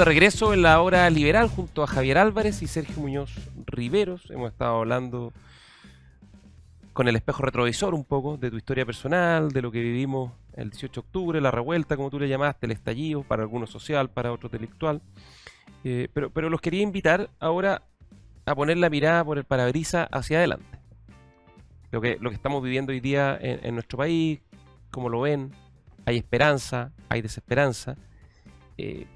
regreso en la hora liberal junto a Javier Álvarez y Sergio Muñoz Riveros. Hemos estado hablando con el espejo retrovisor un poco de tu historia personal, de lo que vivimos el 18 de octubre, la revuelta, como tú le llamaste, el estallido, para algunos social, para otros intelectual, eh, pero, pero los quería invitar ahora a poner la mirada por el parabrisas hacia adelante. Lo que, lo que estamos viviendo hoy día en, nuestro país, como lo ven, hay esperanza, hay desesperanza. Eh,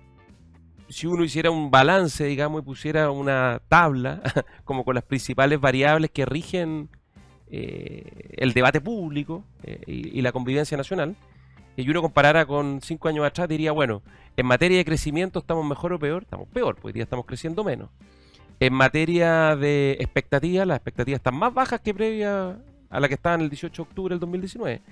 si uno hiciera un balance, digamos, y pusiera una tabla, como con las principales variables que rigen eh, el debate público eh, y, la convivencia nacional, y uno comparara con cinco años atrás, diría, bueno, en materia de crecimiento estamos mejor o peor, estamos peor, pues hoy día estamos creciendo menos. En materia de expectativas, las expectativas están más bajas que previa a la que estaban el 18 de octubre del 2019.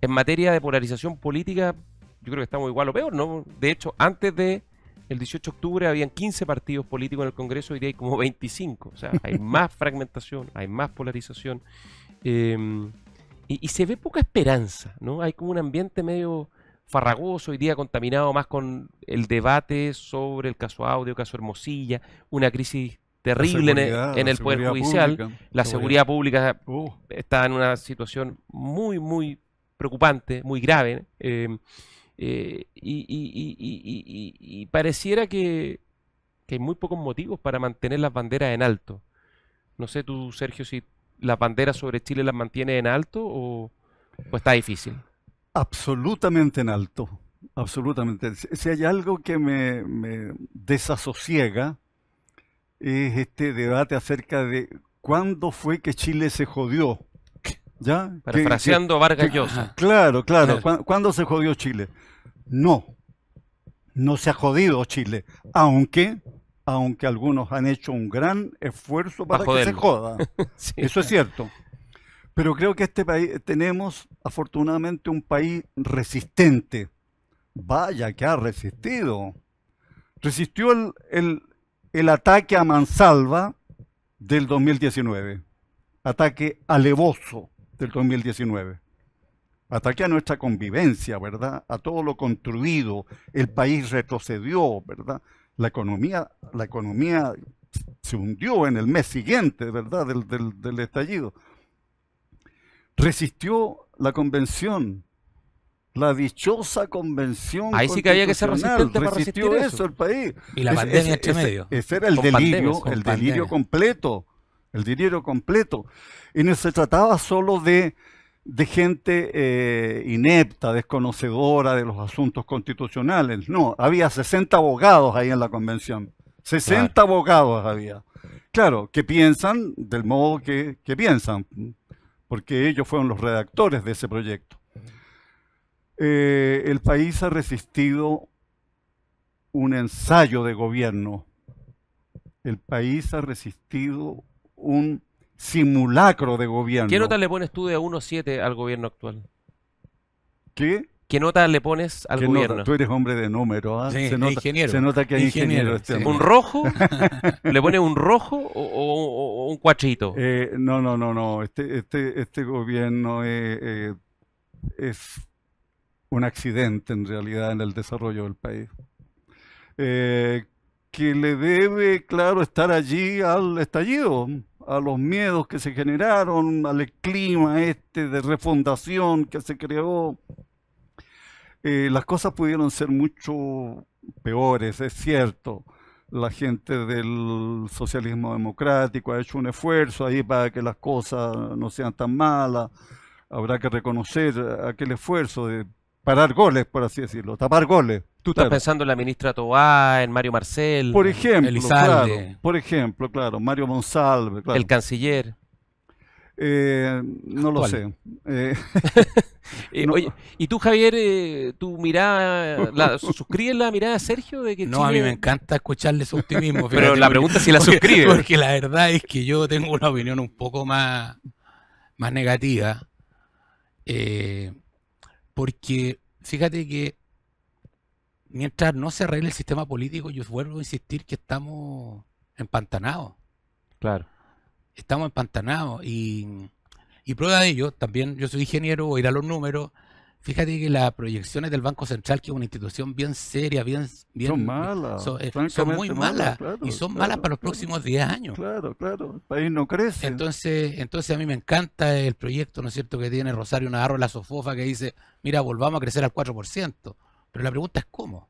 En materia de polarización política, yo creo que estamos igual o peor, ¿no? De hecho, antes de el 18 de octubre habían 15 partidos políticos en el Congreso, hoy día hay como 25. O sea, hay más fragmentación, hay más polarización. Em, y, se ve poca esperanza, ¿no? Hay como un ambiente medio farragoso, hoy día contaminado más con el debate sobre el caso Audio, caso Hermosilla, una crisis terrible en el, en Poder Judicial. la seguridad, pública uh. está en una situación muy, muy preocupante, muy grave. ¿eh? Em, eh, y, pareciera que, hay muy pocos motivos para mantener las banderas en alto. No sé tú, Sergio, si las banderas sobre Chile las mantiene en alto o, está difícil. Absolutamente en alto, absolutamente. Si hay algo que me, me desasosiega es este debate acerca de cuándo fue que Chile se jodió ¿Ya? Parafraseando Vargas Llosa. Claro, claro. ¿Cuándo, se jodió Chile? No, no se ha jodido Chile, aunque aunque algunos han hecho un gran esfuerzo para que se joda. Eso es cierto. Pero creo que este país tenemos afortunadamente un país resistente. Vaya que ha resistido. Resistió el ataque a Mansalva del 2019. Ataque alevoso del 2019. Ataque a nuestra convivencia, ¿verdad? A todo lo construido. El país retrocedió, ¿verdad? La economía, la economía se hundió en el mes siguiente, ¿verdad? Del, del, estallido. Resistió la convención, la dichosa convención. Ahí sí que había que ser resistente para Resistió eso. el país. Y la pandemia este medio. Ese, era el delirio, el delirio completo el dinero completo. Y no se trataba solo de, gente eh, inepta, desconocedora de los asuntos constitucionales. No, había 60 abogados ahí en la convención. 60 abogados había. Claro, que piensan del modo que, piensan, porque ellos fueron los redactores de ese proyecto. Eh, el país ha resistido un ensayo de gobierno. El país ha resistido un simulacro de gobierno. ¿Qué nota le pones tú de 1.7 al gobierno actual? ¿Qué? ¿Qué nota le pones al gobierno? Tú eres hombre de número, ¿ah? Sí, nota, ingeniero. se nota que hay ingeniero. Este ¿Un rojo? ¿Le pones un rojo o, un cuachito? Eh, no, no, no, no. Este, este, este gobierno eh, eh, es un accidente en realidad en el desarrollo del país. que le debe, claro, estar allí al estallido a los miedos que se generaron, al clima este de refundación que se creó, eh, las cosas pudieron ser mucho peores, es cierto. La gente del socialismo democrático ha hecho un esfuerzo ahí para que las cosas no sean tan malas. Habrá que reconocer aquel esfuerzo de parar goles, por así decirlo, tapar goles estás pensando en la ministra Tobá, en Mario Marcel, por ejemplo, Claro, por ejemplo, claro, Mario Monsalve, claro. el canciller. Eh, no lo sé. Eh, eh, ¿y tú, Javier, tu mirada, suscribes la mirada de Sergio? De que no, a mí me encanta escucharle su optimismo. Pero la pregunta es si la suscribes. Porque, la verdad es que yo tengo una opinión un poco más, más negativa. porque fíjate que mientras no se arregle el sistema político, yo vuelvo a insistir que estamos empantanados. Claro. Estamos empantanados. Y, prueba de ello, también yo soy ingeniero, voy a ir a los números. Fíjate que las proyecciones del Banco Central, que es una institución bien seria, bien... bien son malas. Eh, son, muy malas. y son malas para los próximos 10 años. Claro, claro. El país no crece. Entonces, entonces a mí me encanta el proyecto, ¿no es cierto?, que tiene Rosario Navarro, la sofofa, que dice, mira, volvamos a crecer al 4%. Pero la pregunta es cómo.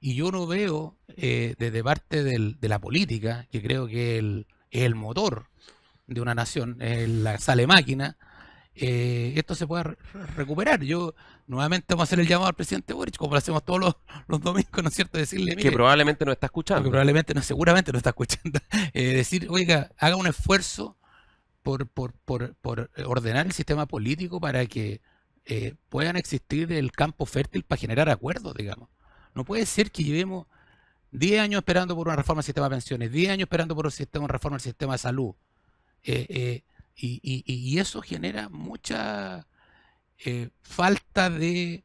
Y yo no veo eh, desde parte del, de la política, que creo que el, el motor de una nación, la sale máquina, eh, esto se pueda recuperar. Yo nuevamente vamos a hacer el llamado al presidente Boric, como lo hacemos todos los, domingos, ¿no es cierto? Decirle, que probablemente no está escuchando. Que probablemente no, seguramente no está escuchando. Eh, decir, oiga, haga un esfuerzo por, por, por, por ordenar el sistema político para que eh, puedan existir del campo fértil para generar acuerdos, digamos. No puede ser que llevemos 10 años esperando por una reforma del sistema de pensiones, 10 años esperando por un sistema, una reforma del sistema de salud. Eh, eh, y, eso genera mucha falta de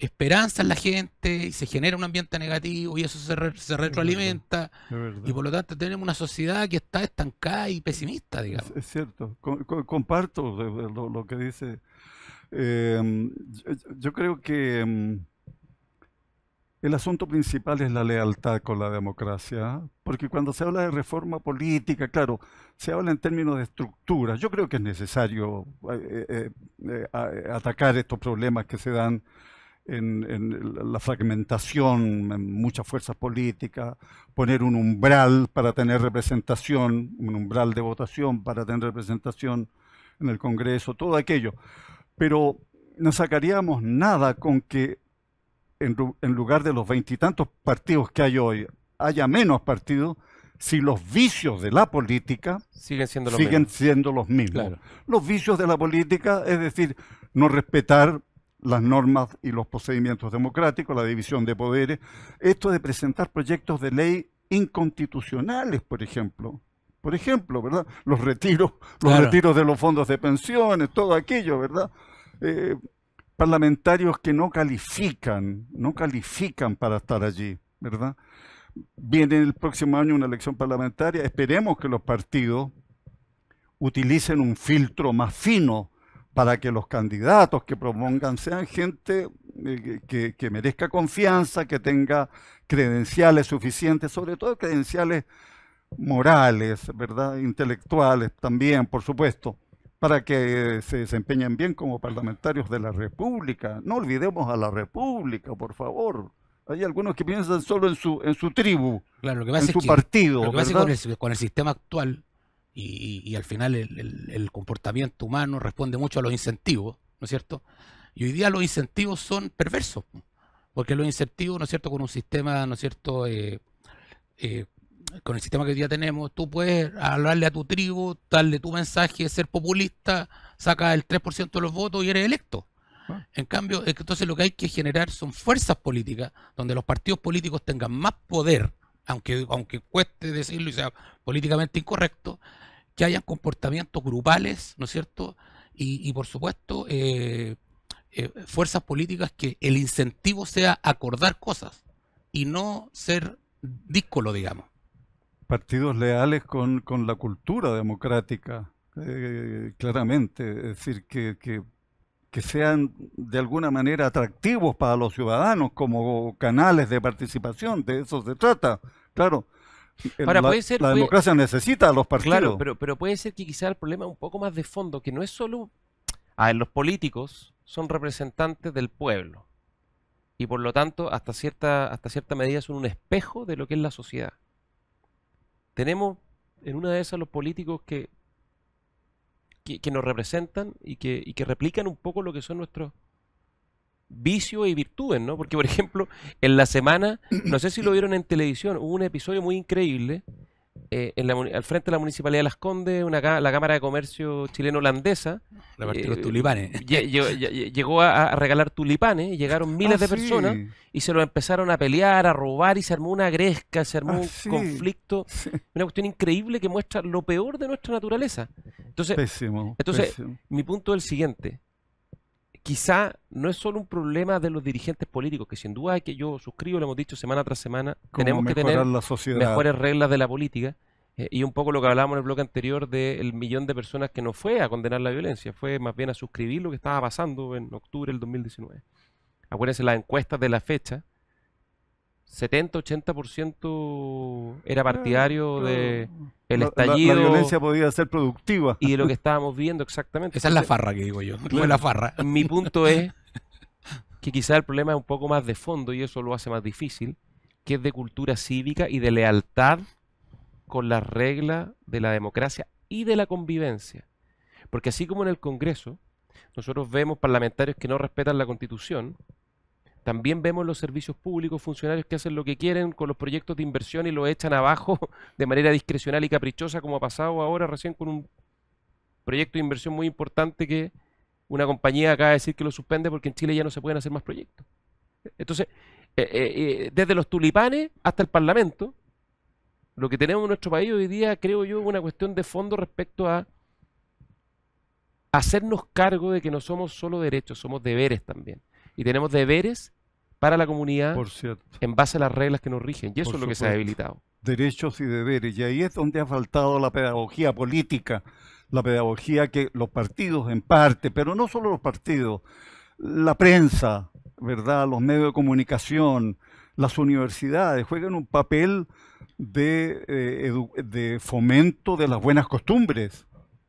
esperanza en la gente y se genera un ambiente negativo y eso se, retroalimenta y por lo tanto tenemos una sociedad que está estancada y pesimista, digamos. Es, cierto, comparto lo, que dice eh, yo, creo que em, el asunto principal es la lealtad con la democracia, porque cuando se habla de reforma política, claro, se habla en términos de estructura. Yo creo que es necesario eh, eh, eh, atacar estos problemas que se dan en, la fragmentación, en muchas fuerzas políticas, poner un umbral para tener representación, un umbral de votación para tener representación en el Congreso, todo aquello pero no sacaríamos nada con que en, lugar de los veintitantos partidos que hay hoy, haya menos partidos si los vicios de la política siguen siendo los mismos. los vicios de la política, es decir, no respetar las normas y los procedimientos democráticos, la división de poderes, esto de presentar proyectos de ley inconstitucionales, por ejemplo, por ejemplo, ¿verdad? Los retiros, los retiros de los fondos de pensiones, todo aquello, ¿verdad? Eh, parlamentarios que no califican, no califican para estar allí, ¿verdad? Viene el próximo año una elección parlamentaria, esperemos que los partidos utilicen un filtro más fino para que los candidatos que propongan sean gente eh, que merezca confianza, que tenga credenciales suficientes, sobre todo credenciales morales, ¿verdad? Intelectuales también, por supuesto, para que se desempeñen bien como parlamentarios de la República. No olvidemos a la República, por favor. Hay algunos que piensan solo en su, en su tribu, en su partido. con, el, sistema actual, y, al final el, comportamiento humano responde mucho a los incentivos, ¿no es cierto? Y hoy día los incentivos son perversos, porque los incentivos, ¿no es cierto?, con un sistema, ¿no es cierto?, eh, eh, con el sistema que ya tenemos, tú puedes hablarle a tu tribu, darle tu mensaje, ser populista, saca el 3% de los votos y eres electo. Ah. En cambio, entonces lo que hay que generar son fuerzas políticas donde los partidos políticos tengan más poder, aunque, aunque cueste decirlo y sea políticamente incorrecto, que hayan comportamientos grupales, ¿no es cierto? Y, por supuesto, eh, eh, fuerzas políticas que el incentivo sea acordar cosas y no ser díscolo, digamos partidos leales con, con la cultura democrática, eh, claramente, es decir, que, que, que, sean de alguna manera atractivos para los ciudadanos como canales de participación, de eso se trata, claro. la, democracia necesita a los partidos. pero, pero puede ser que quizá el problema es un poco más de fondo, que no es solo... A los políticos son representantes del pueblo y por lo tanto hasta cierta, hasta cierta medida son un espejo de lo que es la sociedad. Tenemos en una de esas los políticos que, que, nos representan y que, y que replican un poco lo que son nuestros vicios y virtudes, ¿no? Porque, por ejemplo, en la semana, no sé si lo vieron en televisión, hubo un episodio muy increíble eh, al frente de la Municipalidad de Las Condes, una, la Cámara de Comercio chileno-holandesa. La los eh, tulipanes. llegó a, regalar tulipanes, llegaron ah, miles de personas y se lo empezaron a pelear, a robar y se armó una gresca, se armó ah, un conflicto. Una cuestión increíble que muestra lo peor de nuestra naturaleza. Entonces, entonces mi punto es el siguiente quizá no es solo un problema de los dirigentes políticos, que sin duda hay que yo suscribo, lo hemos dicho semana tras semana, tenemos que tener mejores reglas de la política. Eh, y un poco lo que hablábamos en el bloque anterior del millón de personas que no fue a condenar la violencia, fue más bien a suscribir lo que estaba pasando en octubre del 2019. Acuérdense las encuestas de la fecha, 70-80% era ah, partidario de el estallido. La, violencia podía ser productiva. Y de lo que estábamos viendo exactamente. Esa es la farra que digo yo. la farra. Mi punto es que quizá el problema es un poco más de fondo y eso lo hace más difícil, que es de cultura cívica y de lealtad con las reglas de la democracia y de la convivencia. Porque así como en el Congreso, nosotros vemos parlamentarios que no respetan la Constitución, también vemos los servicios públicos, funcionarios que hacen lo que quieren con los proyectos de inversión y lo echan abajo de manera discrecional y caprichosa, como ha pasado ahora recién con un proyecto de inversión muy importante que una compañía acaba de decir que lo suspende porque en Chile ya no se pueden hacer más proyectos. Entonces, eh, eh, eh, desde los tulipanes hasta el Parlamento, lo que tenemos en nuestro país hoy día, creo yo, es una cuestión de fondo respecto a hacernos cargo de que no somos solo derechos, somos deberes también y tenemos deberes para la comunidad en base a las reglas que nos rigen. Y eso es lo que se ha debilitado. Derechos y deberes. Y ahí es donde ha faltado la pedagogía política, la pedagogía que los partidos en parte, pero no solo los partidos, la prensa, ¿verdad? Los medios de comunicación, las universidades juegan un papel de, eh, de fomento de las buenas costumbres,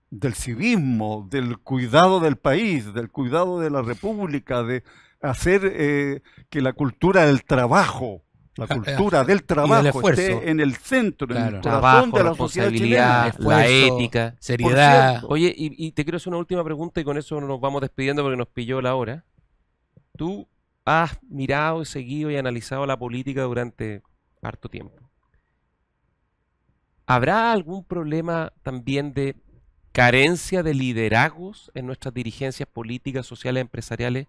del civismo, del cuidado del país, del cuidado de la república, de hacer eh, que la cultura del trabajo, la cultura del trabajo esté en el centro, en el de la sociedad chilena. la ética, seriedad. Oye, y, y, te quiero hacer una última pregunta y con eso nos vamos despidiendo porque nos pilló la hora. Tú has mirado, y seguido y analizado la política durante harto tiempo. ¿Habrá algún problema también de carencia de liderazgos en nuestras dirigencias políticas, sociales, empresariales?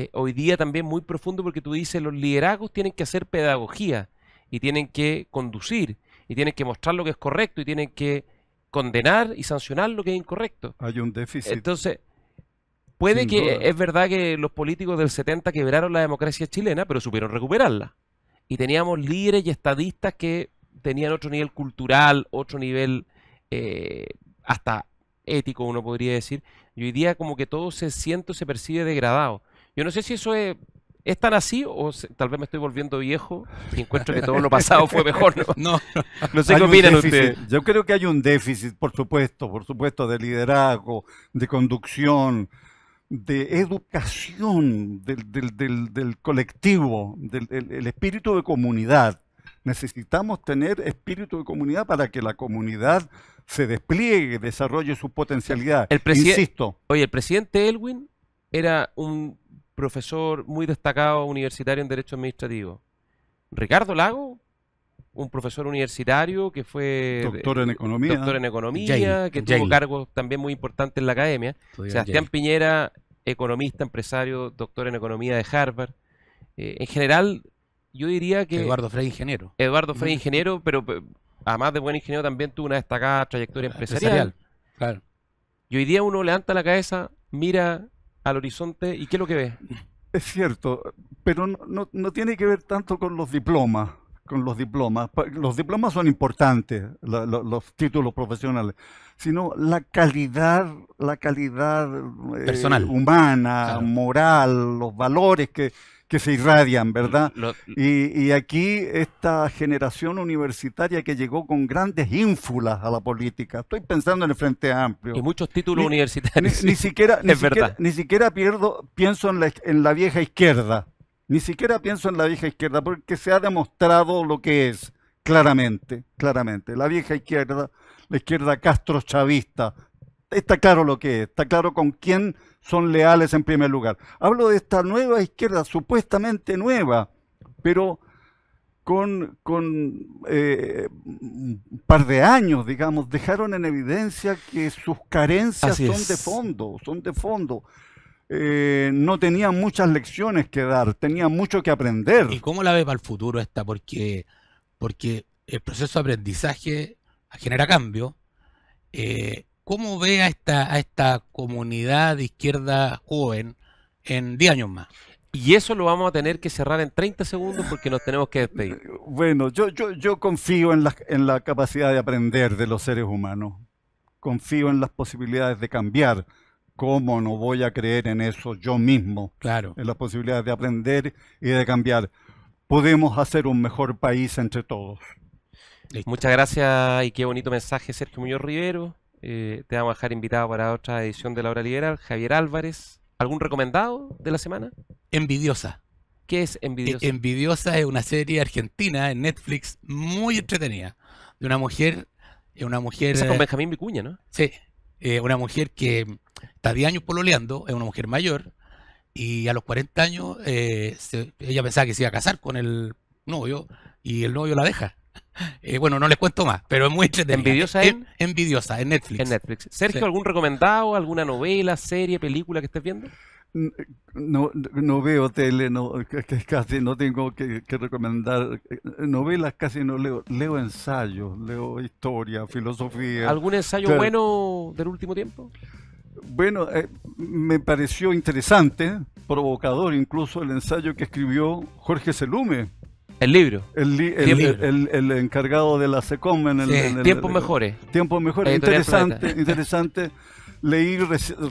Eh, hoy día también muy profundo porque tú dices, los liderazgos tienen que hacer pedagogía y tienen que conducir y tienen que mostrar lo que es correcto y tienen que condenar y sancionar lo que es incorrecto. Hay un déficit. Entonces, puede que es verdad que los políticos del 70 quebraron la democracia chilena, pero supieron recuperarla. Y teníamos líderes y estadistas que tenían otro nivel cultural, otro nivel eh, hasta ético, uno podría decir. Y hoy día como que todo se siente, se percibe degradado. Yo no sé si eso es ¿Es tan así o tal vez me estoy volviendo viejo y encuentro que todo lo pasado fue mejor? No, no, sé qué opinan ustedes. Yo creo que hay un déficit, por supuesto, por supuesto, de liderazgo, de conducción, de educación del, colectivo, del el espíritu de comunidad. Necesitamos tener espíritu de comunidad para que la comunidad se despliegue, desarrolle su potencialidad. Insisto. Oye, el presidente Elwin era un profesor muy destacado universitario en Derecho Administrativo. Ricardo Lago, un profesor universitario que fue doctor en economía, doctor en economía que tuvo cargos también muy importantes en la academia. Sebastián Piñera, economista, empresario, doctor en economía de Harvard. Eh, en general, yo diría que... Eduardo Frey, ingeniero. Eduardo Frey, ingeniero, pero además de buen ingeniero también tuvo una destacada trayectoria ah, empresarial. Y hoy día uno levanta la cabeza, mira al horizonte y qué es lo que ve? Es cierto, pero no, tiene que ver tanto con los diplomas con los diplomas. Los diplomas son importantes, los títulos profesionales, sino la calidad, la calidad eh, Personal. humana, moral, los valores que, que se irradian, ¿verdad? y, aquí esta generación universitaria que llegó con grandes ínfulas a la política. Estoy pensando en el Frente Amplio. Y muchos títulos universitarios. Ni, siquiera, ni siquiera pierdo, pienso en la, en la vieja izquierda. Ni siquiera pienso en la vieja izquierda, porque se ha demostrado lo que es, claramente, claramente. La vieja izquierda, la izquierda castro-chavista, está claro lo que es, está claro con quién son leales en primer lugar. Hablo de esta nueva izquierda, supuestamente nueva, pero con, eh, un par de años, digamos, dejaron en evidencia que sus carencias son de fondo, son de fondo. Eh, no tenían muchas lecciones que dar, tenían mucho que aprender. ¿Y cómo la ve para el futuro esta? Porque, porque el proceso de aprendizaje genera cambio. Eh, ¿Cómo ve a esta, a esta comunidad de izquierda joven en 10 años más? Y eso lo vamos a tener que cerrar en 30 segundos porque nos tenemos que despedir. Bueno, yo, yo, yo confío en la, en la capacidad de aprender de los seres humanos. Confío en las posibilidades de cambiar. ¿Cómo no voy a creer en eso yo mismo? Claro. En las posibilidades de aprender y de cambiar. Podemos hacer un mejor país entre todos. Muchas gracias y qué bonito mensaje, Sergio Muñoz Rivero. Eh, te vamos a dejar invitado para otra edición de La Hora Liberal. Javier Álvarez, ¿algún recomendado de la semana? Envidiosa. ¿Qué es Envidiosa? E, Envidiosa es una serie argentina en Netflix muy entretenida. De una mujer. Eh, una mujer. con eh, Benjamín Vicuña, ¿no? Sí. una mujer que está 10 años pololeando, es una mujer mayor, y a los 40 años ella pensaba que se iba a casar con el novio, y el novio la deja. Eh, bueno, no les cuento más, pero es muy ¿Envidiosa en? envidiosa, en Netflix. En Netflix. Sergio, ¿algún recomendado? ¿Alguna novela, serie, película que estés viendo? No, no veo tele, no, casi no tengo que, recomendar eh, novelas, casi no leo, leo ensayos, leo historia, filosofía. ¿Algún ensayo bueno del último tiempo? Bueno, eh, me pareció interesante, provocador incluso el ensayo que escribió Jorge Selume el libro. El, encargado de la SECOM en el... tiempo mejores. Tiempo mejores. Interesante, interesante. Leí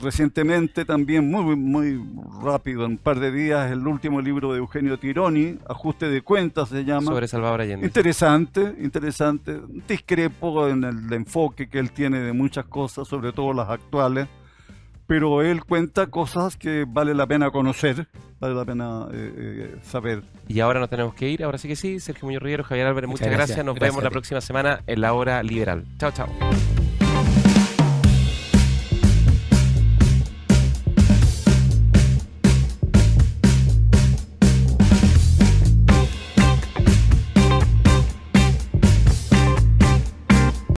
recientemente también, muy, muy rápido, en un par de días, el último libro de Eugenio Tironi, Ajuste de Cuentas se llama. Sobre Salvador Allende. Interesante, interesante. Discrepo en el enfoque que él tiene de muchas cosas, sobre todo las actuales pero él cuenta cosas que vale la pena conocer, vale la pena eh, eh, saber. Y ahora nos tenemos que ir, ahora sí que sí. Sergio Muñoz Rivero, Javier Álvarez, muchas, gracias. Nos vemos la próxima semana en la hora liberal. Chao, chao.